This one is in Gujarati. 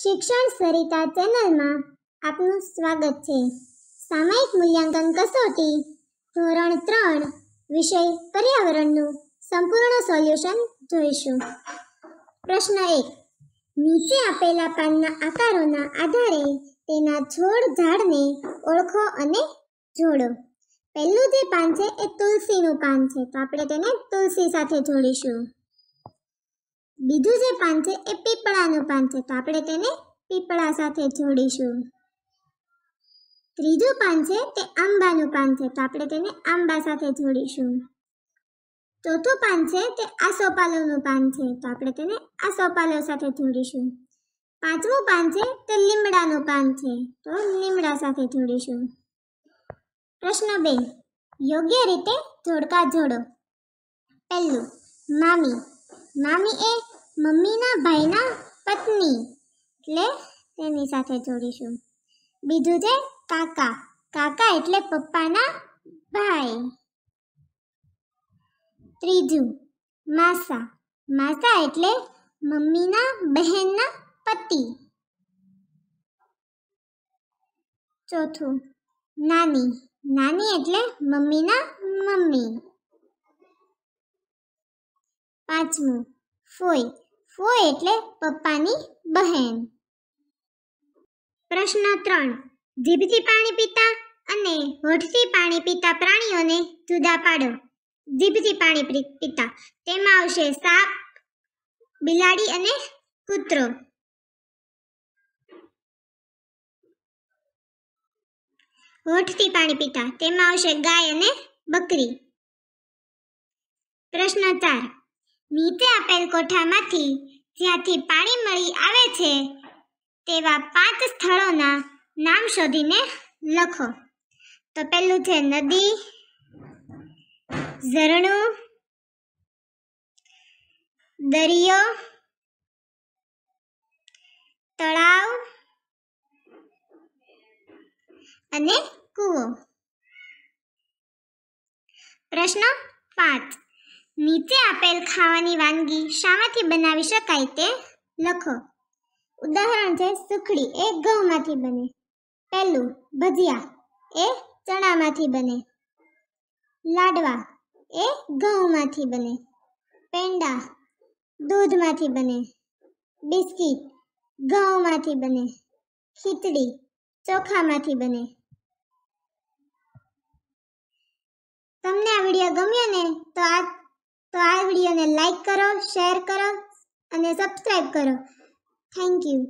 શિક્ષણ સરિતા ચેનલમાં આપનું સ્વાગત છે સામાયિક મૂલ્યાંકન કસોટી ધોરણ ત્રણ વિષય પર્યાવરણનું સંપૂર્ણ સોલ્યુશન જોઈશું પ્રશ્ન એક નીચે આપેલા પાનના આકારોના આધારે તેના છોડ ઝાડને ઓળખો અને જોડો પહેલું જે પાન છે એ તુલસીનું પાન છે તો આપણે તેને તુલસી સાથે જોડીશું બીજું જે પાન છે એ પીપળાનું પાન છે તો આપણે તેને પીપળા સાથે જોડીશું ત્રીજું પાન છે તે આંબાનું પાન છે તો આપણે તેને આંબા સાથે જોડીશું ચોથું પાન છે તે આસોપાલોનું પાન છે તો આપણે તેને આસોપાલો સાથે જોડીશું પાંચમું પાન છે તે લીમડાનું પાન છે તો લીમડા સાથે જોડીશું પ્રશ્ન બે યોગ્ય રીતે જોડકા જોડો પહેલું મામી મામી એ મમ્મીના ભાઈના પત્ની એટલે તેની સાથે જોડીશું બીજું છે કાકા કાકા એટલે પપ્પાના ભાઈ ત્રીજું માસા માસા એટલે મમ્મીના બહેનના પતિ ચોથું નાની નાની એટલે મમ્મીના મમ્મી પાંચમું ફોઈ ફો એટલે પપ્પાની બહેન પ્રશ્ન ત્રણ જીભથી પાણી પીતા અને હોઠથી પાણી પીતા પ્રાણીઓને જુદા પાડો જીભથી પાણી પીતા તેમાં આવશે સાપ બિલાડી અને કૂતરો હોઠથી પાણી પીતા તેમાં આવશે ગાય અને બકરી પ્રશ્ન ચાર નીચે આપેલ કોઠામાંથી જ્યાંથી પાણી મળી આવે છે તેવા પાંચ સ્થળોના નામ શોધીને લખો તો પહેલું છે નદી ઝરણું દરિયો તળાવ અને કૂવો પ્રશ્ન પાંચ નીચે આપેલ ખાવાની વાનગી શામાંથી બનાવી શકાય તે લખો ઉદાહરણ છે સુખડી એ ઘઉંમાંથી બને પહેલું ભજીયા એ ચણામાંથી બને લાડવા એ ઘઉંમાંથી બને પેંડા દૂધમાંથી બને બિસ્કિટ ઘઉંમાંથી બને ખીચડી ચોખામાંથી બને તમને આ વિડીયો ગમ્યો ને તો આ તો આ વિડીયોને લાઇક કરો શેર કરો અને સબસ્ક્રાઈબ કરો થેન્ક યુ